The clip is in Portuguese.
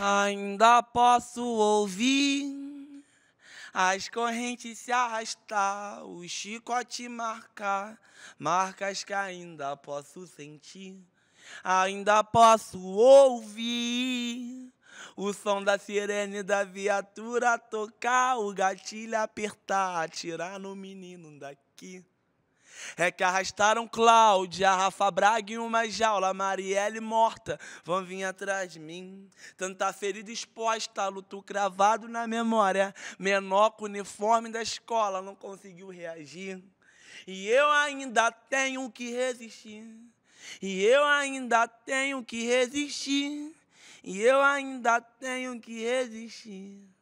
Ainda posso ouvir as correntes se arrastar, o chicote marcar, marcas que ainda posso sentir, ainda posso ouvir. O som da sirene da viatura tocar, o gatilho apertar, atirar no menino daqui. É que arrastaram Cláudia, Rafa Braga em uma jaula, Marielle morta, vão vir atrás de mim. Tanta ferida exposta, luto cravado na memória. Menor com uniforme da escola, não conseguiu reagir. E eu ainda tenho que resistir. E eu ainda tenho que resistir. E eu ainda tenho que resistir.